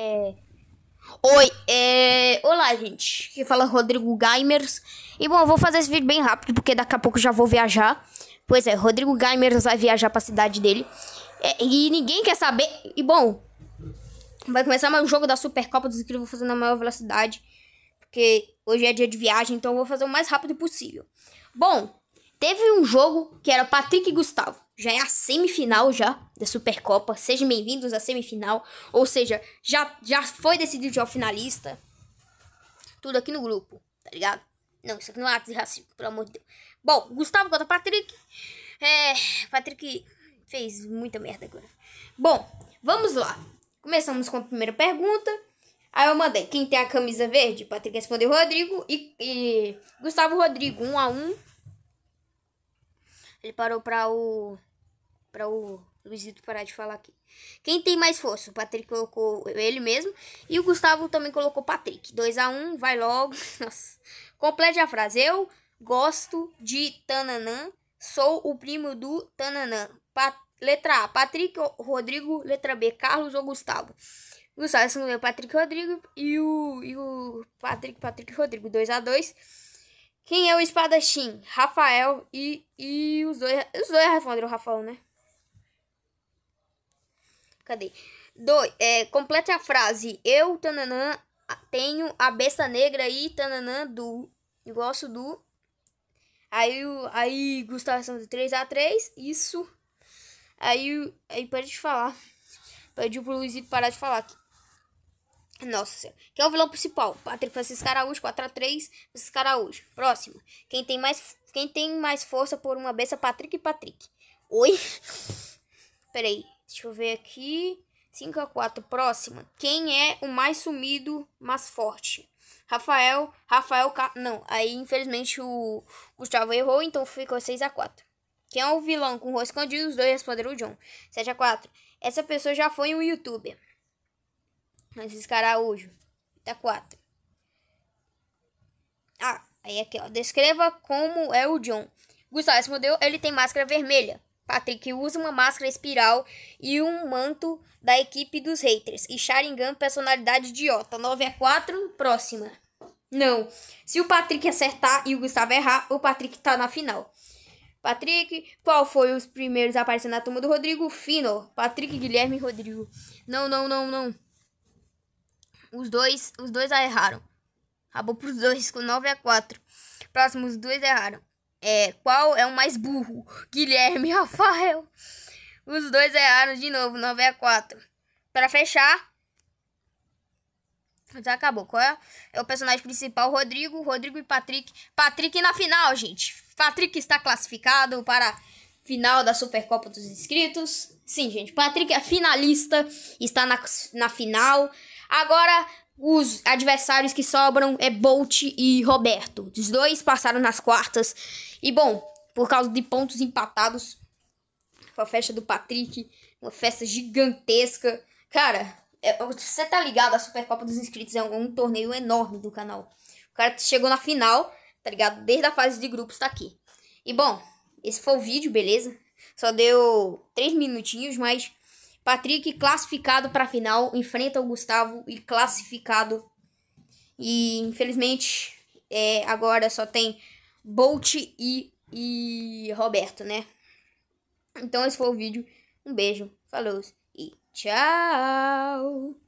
É... Oi, é... Olá, gente. Aqui fala Rodrigo Gamers. E bom, eu vou fazer esse vídeo bem rápido, porque daqui a pouco já vou viajar. Pois é, Rodrigo Gamers vai viajar pra cidade dele. É, e ninguém quer saber. E bom, vai começar mais um jogo da Supercopa dos Incríveis fazer na maior velocidade. Porque hoje é dia de viagem, então eu vou fazer o mais rápido possível. Bom, teve um jogo que era Patrick e Gustavo já é a semifinal já da Supercopa. Sejam bem-vindos à semifinal. Ou seja, já, já foi decidido já o finalista. Tudo aqui no grupo, tá ligado? Não, isso aqui não é ato de racismo, pelo amor de Deus. Bom, Gustavo contra Patrick. É, Patrick fez muita merda agora. Bom, vamos lá. Começamos com a primeira pergunta. Aí eu mandei, quem tem a camisa verde? Patrick respondeu Rodrigo e, e Gustavo Rodrigo, um a um. Ele parou pra o para o Luizito parar de falar aqui. Quem tem mais força? O Patrick colocou ele mesmo. E o Gustavo também colocou Patrick. 2 a 1 um, vai logo. Nossa. Complete a frase. Eu gosto de Tananã. Sou o primo do Tananã. Pat letra A, Patrick Rodrigo. Letra B, Carlos ou Gustavo. Gustavo, esse é o Patrick Rodrigo. E o, e o Patrick, Patrick Rodrigo. 2 a 2 quem é o espadachim? Rafael e, e os dois. Os dois responderam o Rafael, né? Cadê? Dois, é, complete a frase. Eu, tananã, tenho a besta negra e tananã do. Eu gosto do. Aí, aí Gustavo Santos 3x3. Isso. Aí, aí para de falar. Pediu pro Luizito parar de falar aqui. Nossa senhora. Quem é o vilão principal? Patrick Francisco Araújo, 4x3. Francisco Araújo. Próximo. Quem tem mais, quem tem mais força por uma besta? Patrick e Patrick. Oi? Peraí. Deixa eu ver aqui. 5 a 4, próxima. Quem é o mais sumido, mais forte? Rafael, Rafael, não, aí infelizmente o Gustavo errou, então ficou 6 a 4. Quem é o vilão com o rosto escondido? Os dois responderam o John. 7 a 4. Essa pessoa já foi um youtuber. Mas Francisco Caraújo. 8 a 4. Ah, aí aqui, ó. Descreva como é o John. Gustavo respondeu, ele tem máscara vermelha. Patrick usa uma máscara espiral e um manto da equipe dos haters. E Sharingan, personalidade idiota. 9 a 4, próxima. Não. Se o Patrick acertar e o Gustavo errar, o Patrick tá na final. Patrick, qual foi os primeiros a aparecer na turma do Rodrigo? Fino. Patrick, Guilherme e Rodrigo. Não, não, não, não. Os dois, os dois erraram. Acabou pros dois com 9 a 4. Próximos dois erraram é, qual é o mais burro? Guilherme e Rafael. Os dois erraram de novo, 9 a 4. Para fechar, já acabou. Qual é? é o personagem principal, Rodrigo, Rodrigo e Patrick. Patrick na final, gente. Patrick está classificado para a final da Supercopa dos Inscritos. Sim, gente, Patrick é finalista, está na, na final. Agora os adversários que sobram é Bolt e Roberto. Os dois passaram nas quartas. E bom, por causa de pontos empatados, foi a festa do Patrick, uma festa gigantesca. Cara, é, você tá ligado, a Supercopa dos Inscritos é um, um torneio enorme do canal. O cara chegou na final, tá ligado? Desde a fase de grupos tá aqui. E bom, esse foi o vídeo, beleza? Só deu 3 minutinhos, mas Patrick classificado para a final, enfrenta o Gustavo e classificado. E infelizmente é, agora só tem Bolt e, e Roberto, né? Então esse foi o vídeo. Um beijo, falou e tchau!